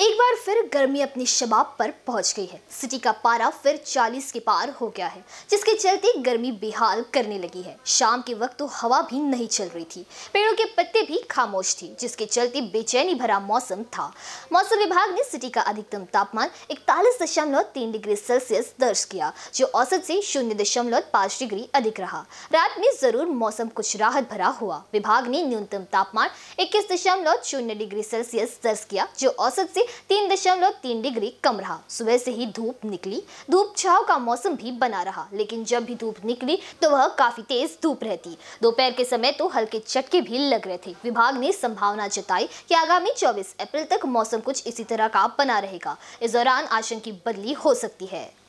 एक बार फिर गर्मी अपने शबाब पर पहुंच गई है सिटी का पारा फिर 40 के पार हो गया है जिसके चलते गर्मी बेहाल करने लगी है शाम के वक्त तो हवा भी नहीं चल रही थी पेड़ों के पत्ते भी खामोश थी जिसके चलते बेचैनी भरा मौसम था मौसम विभाग ने सिटी का अधिकतम तापमान इकतालीस डिग्री सेल्सियस दर्ज किया जो औसत से शून्य डिग्री अधिक रहा रात में जरूर मौसम कुछ राहत भरा हुआ विभाग ने न्यूनतम तापमान इक्कीस डिग्री सेल्सियस दर्ज किया जो औसत से तीन दशमलव तीन डिग्री कम रहा सुबह से ही धूप निकली धूप छाव का मौसम भी बना रहा लेकिन जब भी धूप निकली तो वह काफी तेज धूप रहती दोपहर के समय तो हल्के चटके भी लग रहे थे विभाग ने संभावना जताई कि आगामी 24 अप्रैल तक मौसम कुछ इसी तरह का बना रहेगा इस दौरान आशंकी बदली हो सकती है